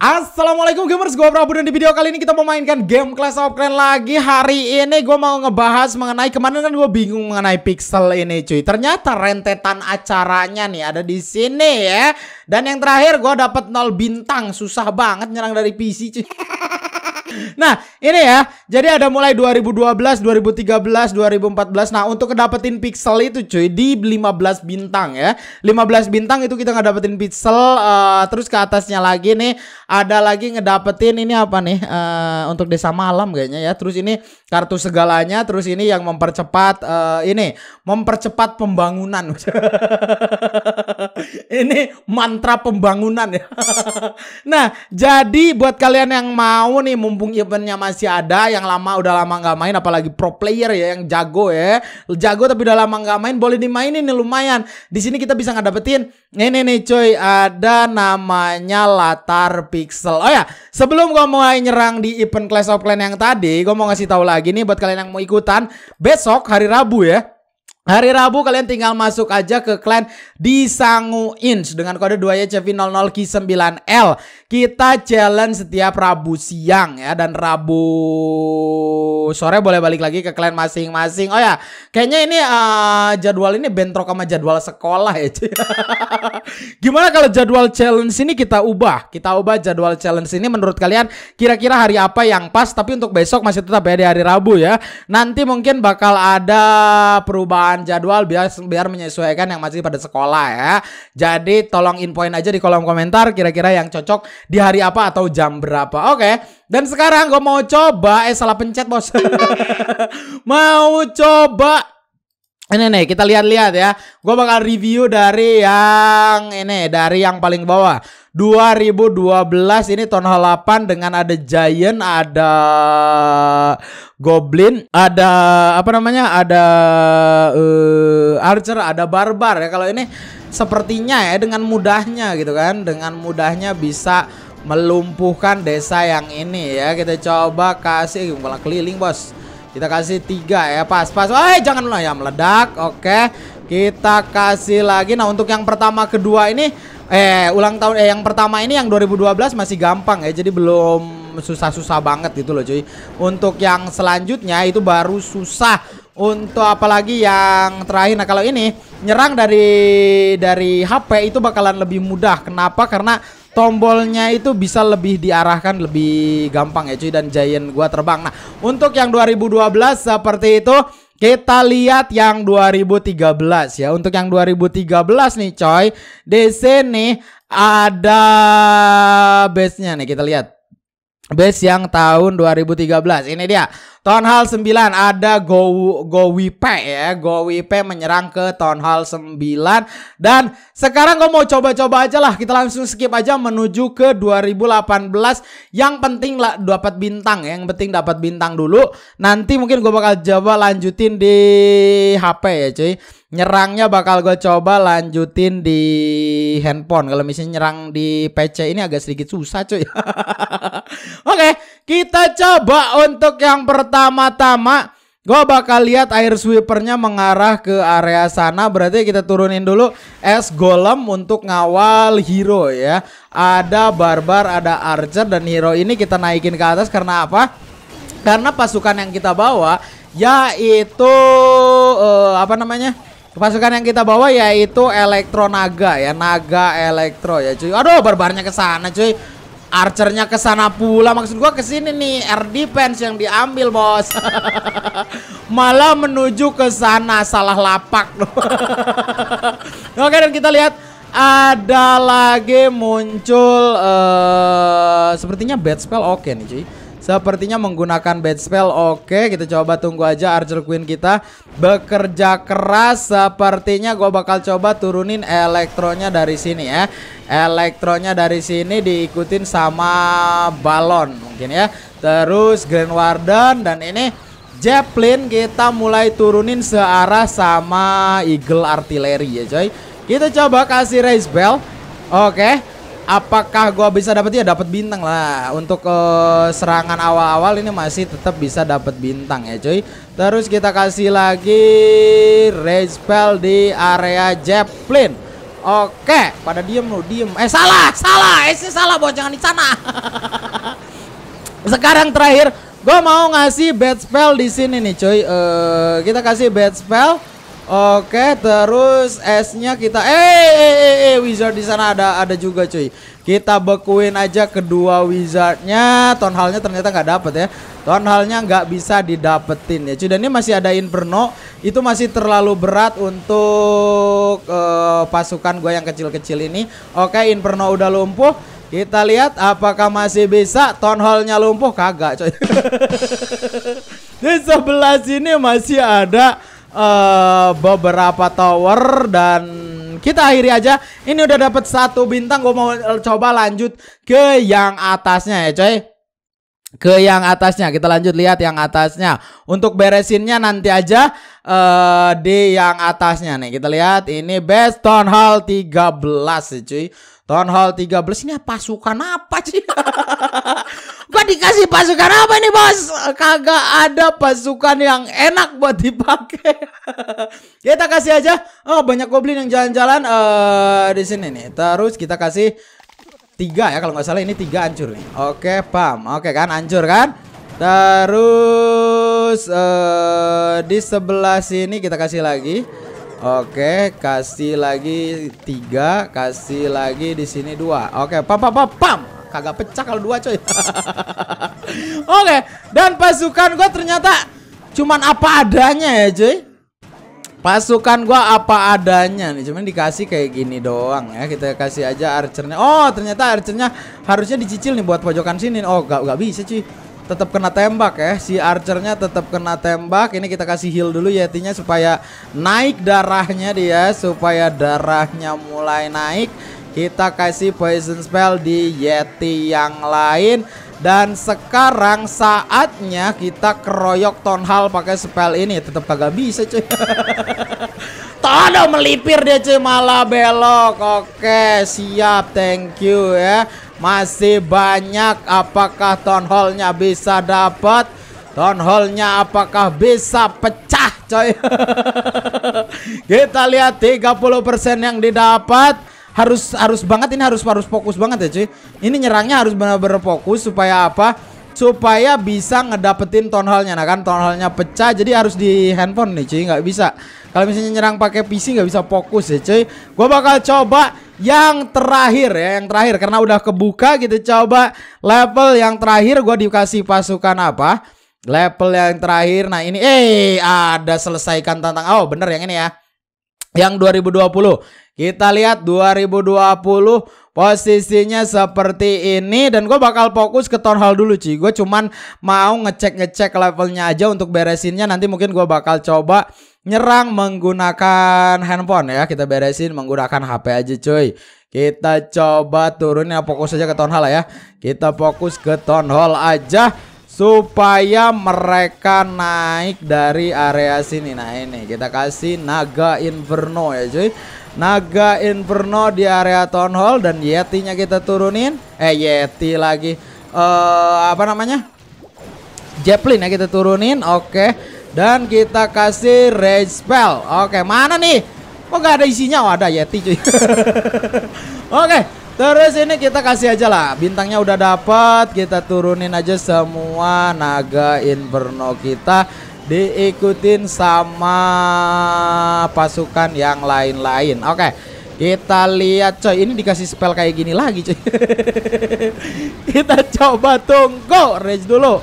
Assalamualaikum gamers, gue Prabu dan di video kali ini kita memainkan game Clash of Clans lagi Hari ini gue mau ngebahas mengenai, kemana kan gue bingung mengenai pixel ini cuy Ternyata rentetan acaranya nih ada di sini ya Dan yang terakhir gue dapet 0 bintang, susah banget nyerang dari PC cuy Nah, ini ya. Jadi ada mulai 2012, 2013, 2014. Nah, untuk dapetin pixel itu cuy di 15 bintang ya. 15 bintang itu kita ngedapetin pixel uh, terus ke atasnya lagi nih ada lagi ngedapetin ini apa nih uh, untuk desa malam kayaknya ya. Terus ini kartu segalanya, terus ini yang mempercepat uh, ini mempercepat pembangunan. ini mantra pembangunan ya. nah, jadi buat kalian yang mau nih mumpung eventnya masih ada, yang lama udah lama nggak main, apalagi pro player ya, yang jago ya, jago tapi udah lama nggak main, boleh dimainin nih lumayan. Di sini kita bisa ngedapetin, ini nih coy, ada namanya latar pixel. Oh ya, sebelum gue mulai nyerang di event Clash of Clans yang tadi, gue mau ngasih tahu lagi nih buat kalian yang mau ikutan, besok hari Rabu ya, Hari Rabu kalian tinggal masuk aja ke klan di Sangu Inch dengan kode 2 ycv 00 k 9 l Kita challenge setiap Rabu siang ya dan Rabu sore boleh balik lagi ke klan masing-masing. Oh ya, kayaknya ini uh, jadwal ini bentrok sama jadwal sekolah ya. Gimana kalau jadwal challenge ini kita ubah? Kita ubah jadwal challenge ini menurut kalian kira-kira hari apa yang pas tapi untuk besok masih tetap ya di hari Rabu ya. Nanti mungkin bakal ada perubahan perubahan jadwal biar biar menyesuaikan yang masih pada sekolah ya. Jadi tolong infoin aja di kolom komentar kira-kira yang cocok di hari apa atau jam berapa. Oke. Okay. Dan sekarang gue mau coba eh salah pencet bos. mau coba ini nih kita lihat-lihat ya. Gue bakal review dari yang ini dari yang paling bawah. 2012 ini tahun 8 dengan ada Giant, ada Goblin, ada apa namanya? Ada uh, Archer, ada Barbar ya. Kalau ini sepertinya ya dengan mudahnya gitu kan, dengan mudahnya bisa melumpuhkan desa yang ini ya. Kita coba kasih malah keliling, Bos. Kita kasih tiga ya, pas-pas. Eh, jangan lah ya meledak. Oke. Kita kasih lagi. Nah, untuk yang pertama kedua ini eh ulang tahun eh yang pertama ini yang 2012 masih gampang ya. Jadi belum susah-susah banget gitu loh, cuy. Untuk yang selanjutnya itu baru susah. Untuk apalagi yang terakhir nah kalau ini nyerang dari dari HP itu bakalan lebih mudah. Kenapa? Karena tombolnya itu bisa lebih diarahkan lebih gampang ya cuy dan Giant gua terbang. Nah, untuk yang 2012 seperti itu kita lihat yang 2013 ya. Untuk yang 2013 nih coy, di sini ada base-nya nih kita lihat. Base yang tahun 2013. Ini dia. Town Hall 9 ada Go Go Gowipe ya. Go Gowipe menyerang ke Town Hall 9 dan sekarang gue mau coba-coba aja lah. Kita langsung skip aja menuju ke 2018. Yang penting lah dapat bintang ya. Yang penting dapat bintang dulu. Nanti mungkin gue bakal coba lanjutin di HP ya, cuy. Nyerangnya bakal gue coba lanjutin di handphone. Kalau misalnya nyerang di PC ini agak sedikit susah, cuy. Oke. okay. Kita coba untuk yang pertama-tama. Gue bakal lihat air sweepernya mengarah ke area sana. Berarti kita turunin dulu es golem untuk ngawal hero ya. Ada barbar, ada archer, dan hero ini kita naikin ke atas karena apa? Karena pasukan yang kita bawa yaitu uh, apa namanya? Pasukan yang kita bawa yaitu elektronaga ya, naga elektro ya cuy. Aduh, barbarnya ke sana cuy. Archernya ke sana pula maksud gua ke sini nih air defense yang diambil bos. Malah menuju ke sana salah lapak. Oke dan kita lihat ada lagi muncul uh, sepertinya bad spell oke okay nih cuy. Sepertinya menggunakan bad spell. Oke, kita coba tunggu aja Archer Queen kita bekerja keras. Sepertinya gue bakal coba turunin elektronya dari sini ya. Elektronya dari sini diikutin sama balon mungkin ya. Terus Grand Warden dan ini Japlin kita mulai turunin searah sama Eagle Artillery ya coy Kita coba kasih raise bell Oke okay apakah gua bisa dapat ya dapat bintang lah untuk uh, serangan awal-awal ini masih tetap bisa dapat bintang ya cuy terus kita kasih lagi rage spell di area Jeplin. oke pada diem lu diem eh salah salah eh sih salah jangan di sana sekarang terakhir gua mau ngasih bad spell di sini nih cuy uh, kita kasih bad spell Oke, terus S nya kita eh eh, eh eh eh, eh wizard di sana ada ada juga cuy. Kita bekuin aja kedua wizardnya. halnya ternyata nggak dapet ya. Ton halnya nggak bisa didapetin ya. Cuy, dan ini masih ada inferno. Itu masih terlalu berat untuk uh, pasukan gue yang kecil-kecil ini. Oke, inferno udah lumpuh. Kita lihat apakah masih bisa ton halnya lumpuh kagak cuy. Di sebelah sini masih ada uh, beberapa tower dan kita akhiri aja. Ini udah dapat satu bintang, gue mau coba lanjut ke yang atasnya ya, coy ke yang atasnya kita lanjut lihat yang atasnya untuk beresinnya nanti aja uh, di yang atasnya nih kita lihat ini best town hall 13 sih ya, cuy Town Hall 13 ini pasukan apa sih? Gua dikasih pasukan apa ini bos? Kagak ada pasukan yang enak buat dipakai. kita kasih aja. Oh banyak goblin yang jalan-jalan uh, di sini nih. Terus kita kasih tiga ya kalau nggak salah ini tiga hancur nih. Oke pam. Oke kan hancur kan. Terus uh, di sebelah sini kita kasih lagi. Oke, kasih lagi tiga, kasih lagi di sini dua. Oke, pam pam pam pam. Kagak pecah kalau dua coy. Oke, dan pasukan gue ternyata cuman apa adanya ya cuy. Pasukan gue apa adanya nih, cuman dikasih kayak gini doang ya. Kita kasih aja archernya. Oh, ternyata archernya harusnya dicicil nih buat pojokan sini. Oh, gak, gak bisa cuy tetap kena tembak ya. Si archernya tetap kena tembak. Ini kita kasih heal dulu yetinya ya, supaya naik darahnya dia, supaya darahnya mulai naik. Kita kasih poison spell di yeti yang lain. Dan sekarang saatnya kita keroyok Tonhal pakai spell ini. Tetap kagak bisa cuy. dong melipir dia cuy malah belok. Oke siap thank you ya masih banyak apakah town hallnya bisa dapat town hallnya apakah bisa pecah coy kita lihat 30% yang didapat harus harus banget ini harus harus fokus banget ya cuy ini nyerangnya harus benar-benar fokus supaya apa supaya bisa ngedapetin town hallnya nah kan town hallnya pecah jadi harus di handphone nih cuy nggak bisa kalau misalnya nyerang pakai PC nggak bisa fokus ya cuy. Gua bakal coba yang terakhir ya, yang terakhir karena udah kebuka gitu coba level yang terakhir gue dikasih pasukan apa? Level yang terakhir. Nah, ini eh ada selesaikan tantang. Oh, bener yang ini ya. Yang 2020. Kita lihat 2020 posisinya seperti ini dan gue bakal fokus ke town hall dulu sih. Gue cuman mau ngecek-ngecek levelnya aja untuk beresinnya nanti mungkin gue bakal coba nyerang menggunakan handphone ya. Kita beresin menggunakan HP aja cuy. Kita coba turunnya fokus aja ke town hall ya. Kita fokus ke town hall aja supaya mereka naik dari area sini. Nah, ini kita kasih naga inferno ya, cuy. Naga inferno di area town hall dan nya kita turunin. Eh, yeti lagi. Eh, uh, apa namanya? jeplin ya kita turunin. Oke. Okay. Dan kita kasih rage spell. Oke, okay, mana nih? Kok gak ada isinya? Oh, ada yeti cuy. Oke. Okay. Terus ini kita kasih aja lah Bintangnya udah dapat Kita turunin aja semua naga inferno kita Diikutin sama pasukan yang lain-lain Oke Kita lihat coy Ini dikasih spell kayak gini lagi coy Kita coba tunggu Rage dulu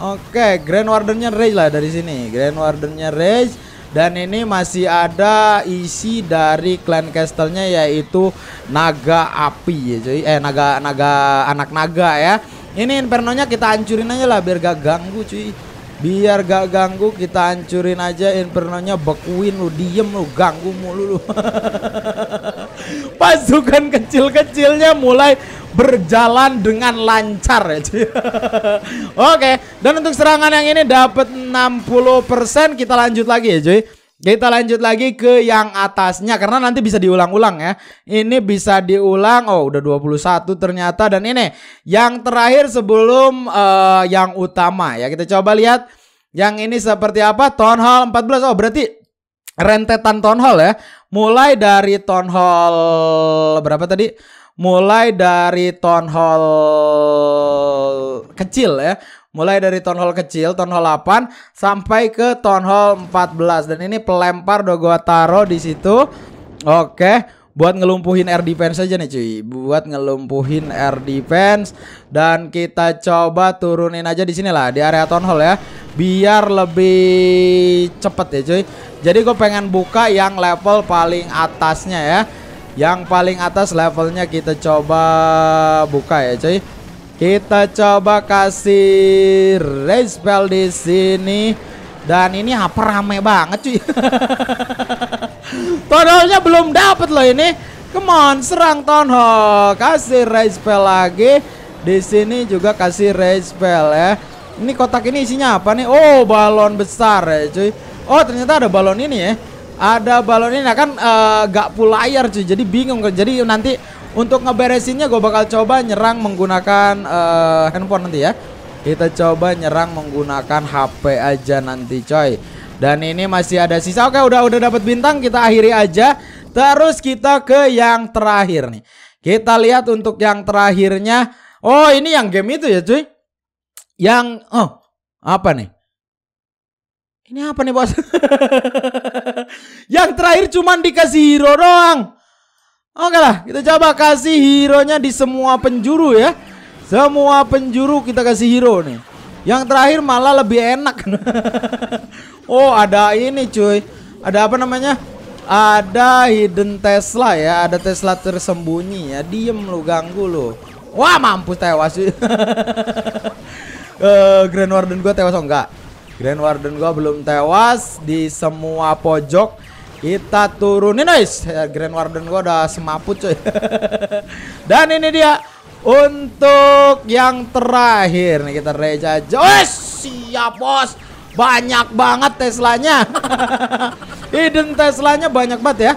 Oke okay. Grand Wardennya Rage lah dari sini Grand Wardennya Rage dan ini masih ada isi dari clan castle-nya yaitu naga api ya cuy. Eh naga naga anak naga ya. Ini inferno kita hancurin aja lah biar gak ganggu cuy. Biar gak ganggu kita hancurin aja inferno bekuin lu diem lu ganggu mulu lu. Pasukan kecil-kecilnya mulai berjalan dengan lancar ya cuy. Oke, dan untuk serangan yang ini dapat 60%. Kita lanjut lagi ya cuy. Kita lanjut lagi ke yang atasnya karena nanti bisa diulang-ulang ya. Ini bisa diulang. Oh, udah 21 ternyata dan ini yang terakhir sebelum uh, yang utama ya. Kita coba lihat yang ini seperti apa? Town Hall 14. Oh, berarti rentetan Town Hall ya. Mulai dari Town Hall berapa tadi? Mulai dari Town Hall kecil ya Mulai dari town hall kecil, town hall 8 sampai ke town hall 14 dan ini pelempar do gua taro di situ. Oke, buat ngelumpuhin air defense aja nih cuy. Buat ngelumpuhin air defense dan kita coba turunin aja di sini lah di area town hall ya. Biar lebih cepet ya cuy. Jadi gue pengen buka yang level paling atasnya ya. Yang paling atas levelnya kita coba buka ya cuy. Kita coba kasih spell di sini. Dan ini apa rame banget cuy. Todolnya belum dapat loh ini. Come on, serang Town Hall. Kasih spell lagi. Di sini juga kasih spell ya. Ini kotak ini isinya apa nih? Oh, balon besar ya cuy. Oh, ternyata ada balon ini ya. Ada balon ini nah kan uh, eh, gak full layar cuy. Jadi bingung Jadi nanti untuk ngeberesinnya gue bakal coba nyerang menggunakan uh, handphone nanti ya. Kita coba nyerang menggunakan HP aja nanti coy. Dan ini masih ada sisa. Oke, udah udah dapat bintang, kita akhiri aja. Terus kita ke yang terakhir nih. Kita lihat untuk yang terakhirnya. Oh, ini yang game itu ya, cuy. Yang oh, apa nih? Ini apa nih, Bos? yang terakhir cuman dikasih hero doang. Oke lah, kita coba kasih hero-nya di semua penjuru ya. Semua penjuru kita kasih hero nih. Yang terakhir malah lebih enak. oh, ada ini cuy. Ada apa namanya? Ada hidden Tesla ya, ada Tesla tersembunyi ya. Diem lu ganggu lu. Wah, mampus tewas. Eh, uh, Grand Warden gua tewas oh enggak? Grand Warden gua belum tewas di semua pojok kita turunin guys. Eh, Grand Warden gua udah semaput coy. Dan ini dia untuk yang terakhir nih kita Reja Joss eh, Siap bos. Banyak banget Teslanya. hidden Teslanya banyak banget ya.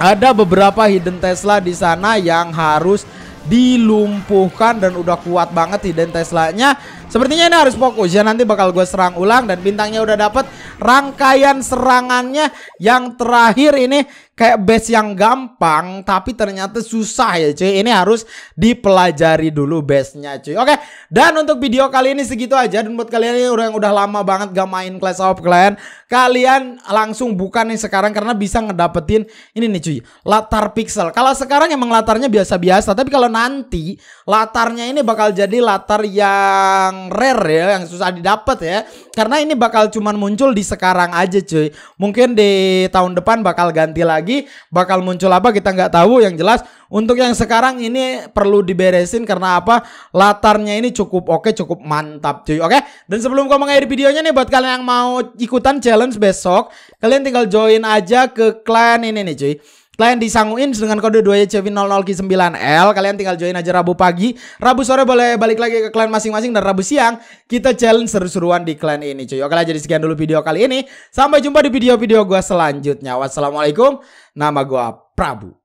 Ada beberapa hidden Tesla di sana yang harus dilumpuhkan dan udah kuat banget hidden Teslanya Sepertinya ini harus fokus ya nanti bakal gue serang ulang dan bintangnya udah dapet rangkaian serangannya yang terakhir ini kayak base yang gampang tapi ternyata susah ya cuy. Ini harus dipelajari dulu base-nya cuy. Oke, dan untuk video kali ini segitu aja dan buat kalian yang udah yang udah lama banget gak main Clash of Clans, kalian langsung buka nih sekarang karena bisa ngedapetin ini nih cuy, latar pixel. Kalau sekarang emang latarnya biasa-biasa, tapi kalau nanti latarnya ini bakal jadi latar yang rare ya, yang susah didapat ya. Karena ini bakal cuman muncul di sekarang aja cuy. Mungkin di tahun depan bakal ganti lagi, bakal muncul apa kita nggak tahu. Yang jelas untuk yang sekarang ini perlu diberesin karena apa? Latarnya ini cukup oke, cukup mantap cuy. Oke. Dan sebelum gua mengakhiri videonya nih buat kalian yang mau ikutan challenge besok, kalian tinggal join aja ke clan ini nih cuy. Selain disanguin dengan kode 2 ycv 00 k 9 l kalian tinggal join aja Rabu pagi. Rabu sore boleh balik lagi ke klan masing-masing dan Rabu siang kita challenge seru-seruan di klan ini cuy. Oke lah jadi sekian dulu video kali ini. Sampai jumpa di video-video gua selanjutnya. Wassalamualaikum. Nama gua Prabu.